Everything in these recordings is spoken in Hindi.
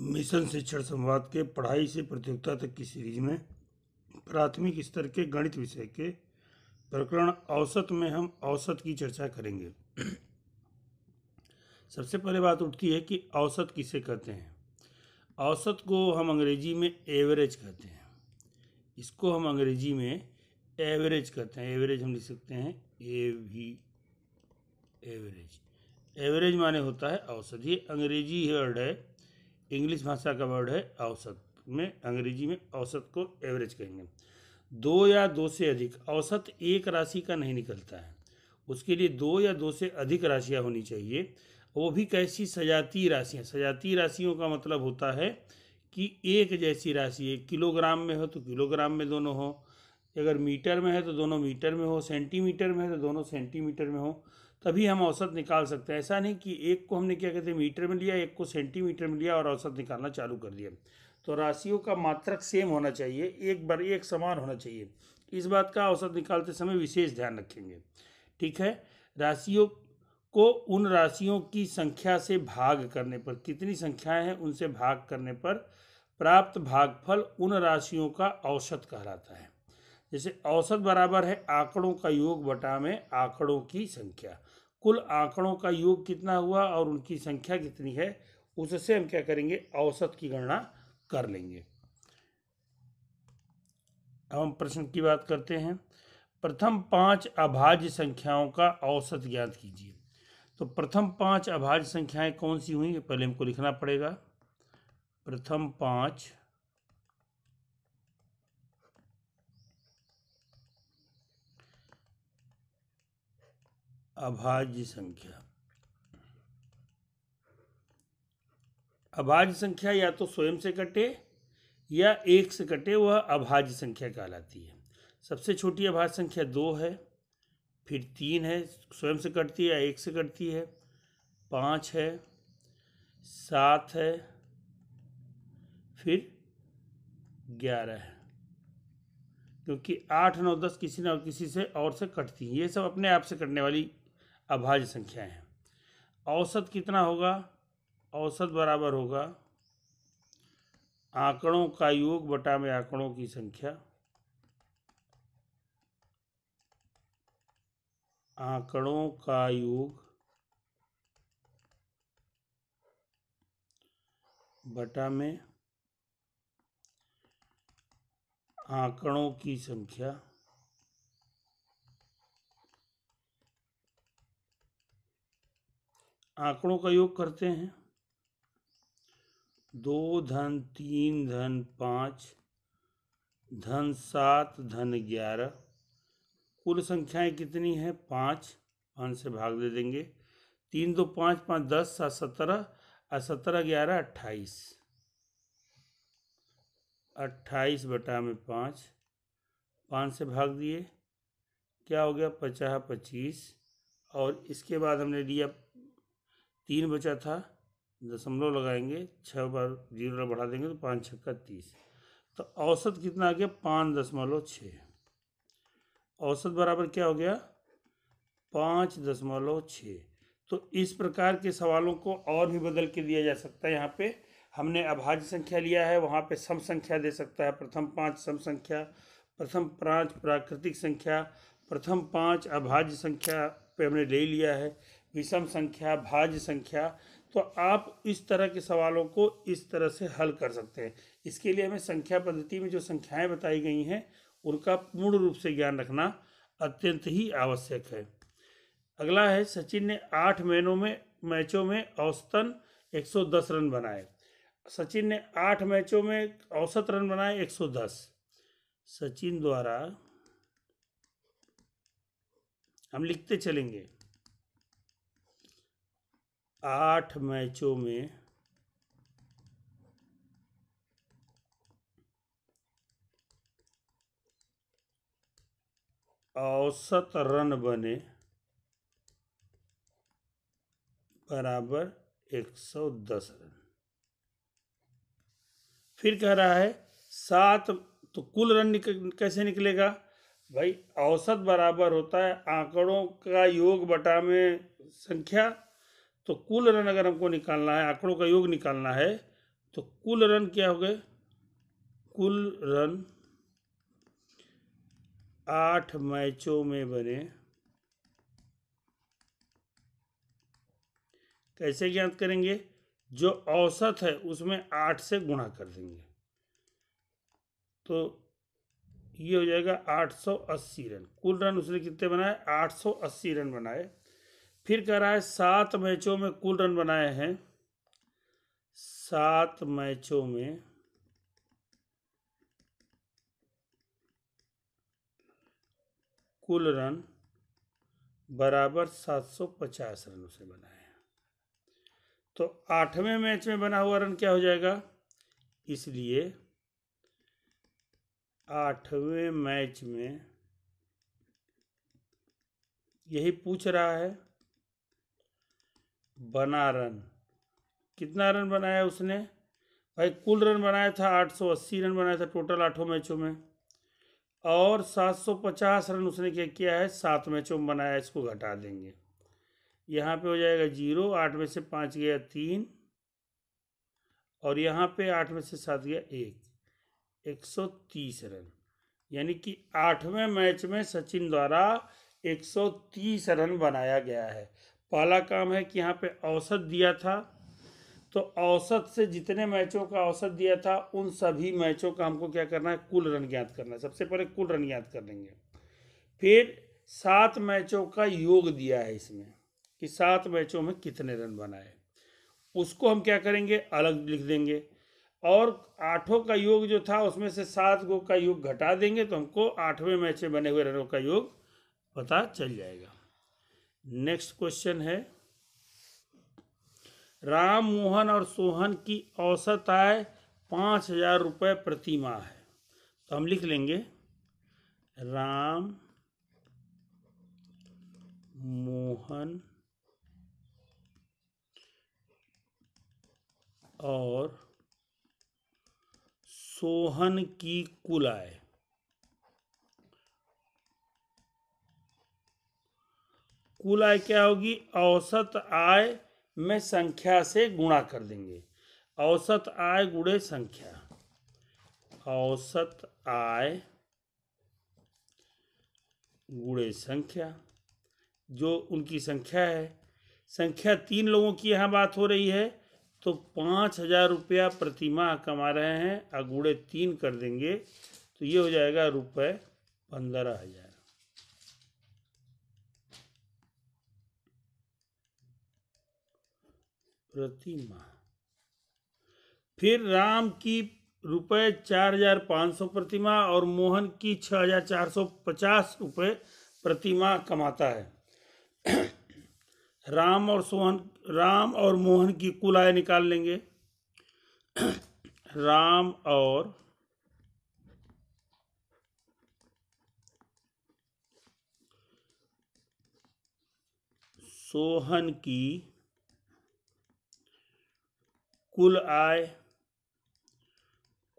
मिशन शिक्षण संवाद के पढ़ाई से प्रतियोगिता तक की सीरीज में प्राथमिक स्तर के गणित विषय के प्रकरण औसत में हम औसत की चर्चा करेंगे सबसे पहले बात उठती है कि औसत किसे कहते हैं औसत को हम अंग्रेजी में एवरेज कहते हैं इसको हम अंग्रेजी में एवरेज कहते हैं एवरेज हम लिख सकते हैं ए वी एवरेज एवरेज माने होता है औसत ये अंग्रेजी वर्ड है इंग्लिश भाषा का वर्ड है औसत में अंग्रेजी में औसत को एवरेज कहेंगे दो या दो से अधिक औसत एक राशि का नहीं निकलता है उसके लिए दो या दो से अधिक राशियाँ होनी चाहिए वो भी कैसी सजाती राशियाँ सजाती राशियों का मतलब होता है कि एक जैसी राशि एक किलोग्राम में हो तो किलोग्राम में दोनों हो अगर मीटर में है तो दोनों मीटर में हो सेंटीमीटर में है तो दोनों सेंटीमीटर में हो तभी हम औसत निकाल सकते हैं ऐसा नहीं कि एक को हमने क्या कहते हैं मीटर में लिया एक को सेंटीमीटर में लिया और औसत निकालना चालू कर दिया तो राशियों का मात्रक सेम होना चाहिए एक बार एक समान होना चाहिए इस बात का औसत निकालते समय विशेष ध्यान रखेंगे ठीक है राशियों को उन राशियों की संख्या से भाग करने पर कितनी संख्याएं हैं उनसे भाग करने पर प्राप्त भागफल उन राशियों का औसत कहलाता है जैसे औसत बराबर है आंकड़ों का योग बटा में आंकड़ों की संख्या कुल आंकड़ों का योग कितना हुआ और उनकी संख्या कितनी है उससे हम क्या करेंगे औसत की गणना कर लेंगे अब हम प्रश्न की बात करते हैं प्रथम पांच अभाज्य संख्याओं का औसत ज्ञात कीजिए तो प्रथम पांच अभाज्य संख्याएं कौन सी हुई पहले हमको लिखना पड़ेगा प्रथम पांच अभाज्य संख्या अभाज्य संख्या या तो स्वयं से कटे या एक से कटे वह अभाज्य संख्या कहलाती है सबसे छोटी अभाज्य संख्या दो है फिर तीन है स्वयं से कटती है या एक से कटती है पाँच है सात है फिर ग्यारह है क्योंकि आठ नौ दस किसी न किसी से और से कटती हैं ये सब अपने आप से कटने वाली अभाज्य संख्याएं हैं औसत कितना होगा औसत बराबर होगा आंकड़ों का योग बटा में आंकड़ों की संख्या आंकड़ों का योग बटा में आंकड़ों की संख्या आंकड़ों का योग करते हैं दो धन तीन धन पाँच धन सात धन ग्यारह कुल संख्याएं कितनी हैं पाँच पाँच से भाग दे देंगे तीन दो पाँच पाँच दस सात सत्रह और सत्रह ग्यारह अट्ठाईस अट्ठाईस बटा में पाँच पाँच से भाग दिए क्या हो गया पचास पच्चीस और इसके बाद हमने लिया तीन बचा था दशमलव लगाएंगे छः बार जीरो बढ़ा देंगे तो पाँच छक्का तीस तो औसत कितना आ गया पाँच दशमलव छः औसत बराबर क्या हो गया पाँच दशमलव छः तो इस प्रकार के सवालों को और भी बदल के दिया जा सकता है यहाँ पे हमने अभाज्य संख्या लिया है वहाँ पे सम संख्या दे सकता है प्रथम पाँच सम संख्या प्रथम पाँच प्राकृतिक संख्या प्रथम पाँच अभाज्य संख्या पे हमने ले लिया है विषम संख्या भाज्य संख्या तो आप इस तरह के सवालों को इस तरह से हल कर सकते हैं इसके लिए हमें संख्या पद्धति में जो संख्याएं बताई गई हैं उनका पूर्ण रूप से ज्ञान रखना अत्यंत ही आवश्यक है अगला है सचिन ने आठ महीनों में मैचों में औसतन 110 रन बनाए सचिन ने आठ मैचों में औसत रन बनाए 110 सचिन द्वारा हम लिखते चलेंगे आठ मैचों में औसत रन बने बराबर 110 रन फिर कह रहा है सात तो कुल रन निक, कैसे निकलेगा भाई औसत बराबर होता है आंकड़ों का योग बटा में संख्या तो कुल रन अगर हमको निकालना है आंकड़ों का योग निकालना है तो कुल रन क्या हो गए कुल रन आठ मैचों में बने कैसे ज्ञात करेंगे जो औसत है उसमें आठ से गुणा कर देंगे तो ये हो जाएगा आठ सौ अस्सी रन कुल रन उसने कितने बनाए अस्सी रन बनाए फिर कह रहा है सात मैचों में कुल रन बनाए हैं सात मैचों में कुल रन बराबर 750 रन उसे बनाए तो आठवें मैच में बना हुआ रन क्या हो जाएगा इसलिए आठवें मैच में यही पूछ रहा है बना रन कितना रन बनाया उसने भाई कुल रन बनाया था 880 रन बनाया था टोटल आठों मैचों में और 750 रन उसने क्या किया है सात मैचों में बनाया इसको घटा देंगे यहाँ पे हो जाएगा जीरो आठ में से पाँच गया तीन और यहाँ पे आठ में से सात गया एक एक सौ तीस रन यानी कि आठवें मैच में सचिन द्वारा एक सौ तीस रन बनाया गया है पहला काम है कि यहाँ पे औसत दिया था तो औसत से जितने मैचों का औसत दिया था उन सभी मैचों का हमको क्या करना है कुल रन ज्ञात करना है सबसे पहले कुल रन ज्ञात कर लेंगे फिर सात मैचों का योग दिया है इसमें कि सात मैचों में कितने रन बनाए उसको हम क्या करेंगे अलग लिख देंगे और आठों का योग जो था उसमें से सात गो का योग घटा देंगे तो हमको आठवें मैच में बने हुए रनों का योग पता चल जाएगा नेक्स्ट क्वेश्चन है राम मोहन और सोहन की औसत आय पाँच हजार रुपये प्रति माह है तो हम लिख लेंगे राम मोहन और सोहन की कुल आय कुल आय क्या होगी औसत आय में संख्या से गुणा कर देंगे औसत आय गुणे संख्या औसत आय गुणे संख्या जो उनकी संख्या है संख्या तीन लोगों की यहाँ बात हो रही है तो पाँच हजार रुपया प्रतिमाह कमा रहे हैं और गुड़े तीन कर देंगे तो ये हो जाएगा रुपये पंद्रह हजार प्रतिमा फिर राम की रुपए चार हजार पाँच सौ प्रतिमा और मोहन की छः हजार चार सौ पचास रुपये प्रतिमा कमाता है राम और सोहन राम और मोहन की कुल आय निकाल लेंगे राम और सोहन की कुल आय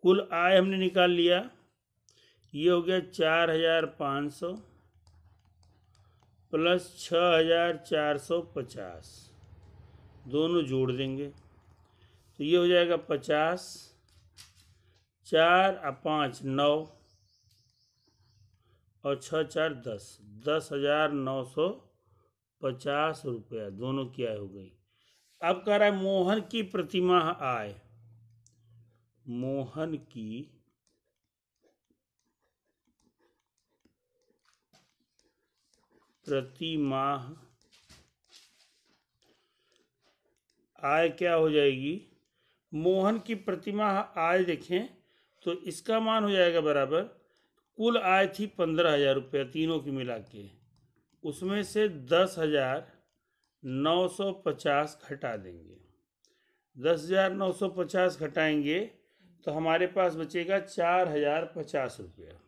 कुल आय हमने निकाल लिया ये हो गया चार हजार पाँच सौ प्लस छः हजार चार सौ पचास दोनों जोड़ देंगे तो ये हो जाएगा पचास चार और पाँच नौ और छः चार दस दस हज़ार नौ सौ पचास रुपया दोनों की आय हो गई अब कह रहा है मोहन की प्रतिमा आए मोहन की प्रतिमा आय क्या हो जाएगी मोहन की प्रतिमा आय देखें तो इसका मान हो जाएगा बराबर कुल आय थी पंद्रह हजार रुपये तीनों की मिला के उसमें से दस हजार 950 घटा देंगे 10,950 घटाएंगे तो हमारे पास बचेगा चार हजार पचास रुपया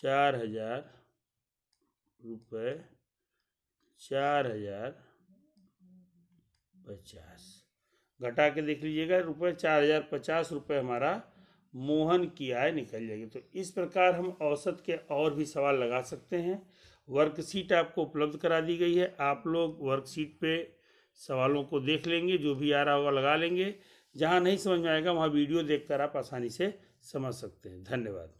चार हजार रुपये चार हजार पचास घटा के देख लीजिएगा रुपये चार हजार पचास रुपये हमारा मोहन की आय निकल जाएगी तो इस प्रकार हम औसत के और भी सवाल लगा सकते हैं वर्कशीट आपको उपलब्ध करा दी गई है आप लोग वर्कशीट पे सवालों को देख लेंगे जो भी आ रहा होगा लगा लेंगे जहाँ नहीं समझ में आएगा वहाँ वीडियो देखकर आप आसानी से समझ सकते हैं धन्यवाद